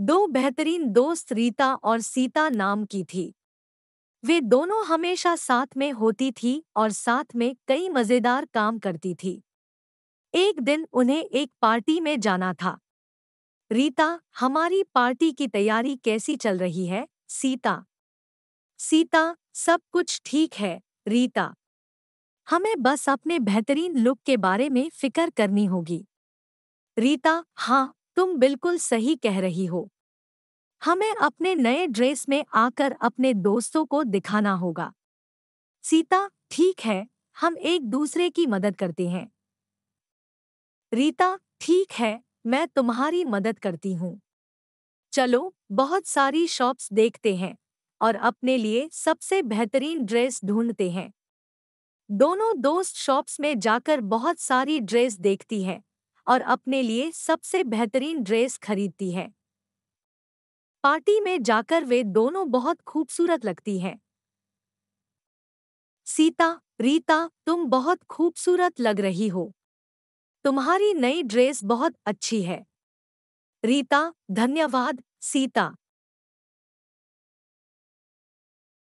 दो बेहतरीन दोस्त रीता और सीता नाम की थी वे दोनों हमेशा साथ में होती थी और साथ में कई मज़ेदार काम करती थी एक दिन उन्हें एक पार्टी में जाना था रीता हमारी पार्टी की तैयारी कैसी चल रही है सीता सीता सब कुछ ठीक है रीता हमें बस अपने बेहतरीन लुक के बारे में फिक्र करनी होगी रीता हाँ तुम बिल्कुल सही कह रही हो हमें अपने नए ड्रेस में आकर अपने दोस्तों को दिखाना होगा सीता ठीक है हम एक दूसरे की मदद करते हैं रीता ठीक है मैं तुम्हारी मदद करती हूँ चलो बहुत सारी शॉप्स देखते हैं और अपने लिए सबसे बेहतरीन ड्रेस ढूंढते हैं दोनों दोस्त शॉप्स में जाकर बहुत सारी ड्रेस देखती है और अपने लिए सबसे बेहतरीन ड्रेस खरीदती है पार्टी में जाकर वे दोनों बहुत खूबसूरत लगती हैं सीता रीता तुम बहुत खूबसूरत लग रही हो तुम्हारी नई ड्रेस बहुत अच्छी है रीता धन्यवाद सीता